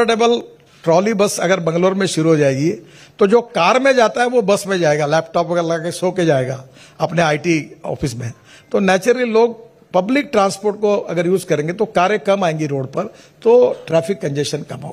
comfortable trolley बस अगर बंगलोर में शुरू हो जाएगी तो जो कार में जाता है वो बस में जाएगा लैपटॉप वगैरह लगा के सो के जाएगा अपने आईटी ऑफिस में तो नेचुरली लोग पब्लिक ट्रांसपोर्ट को अगर यूज करेंगे तो कारें कम आएंगी रोड पर तो ट्रैफिक कंजेशन कम होगा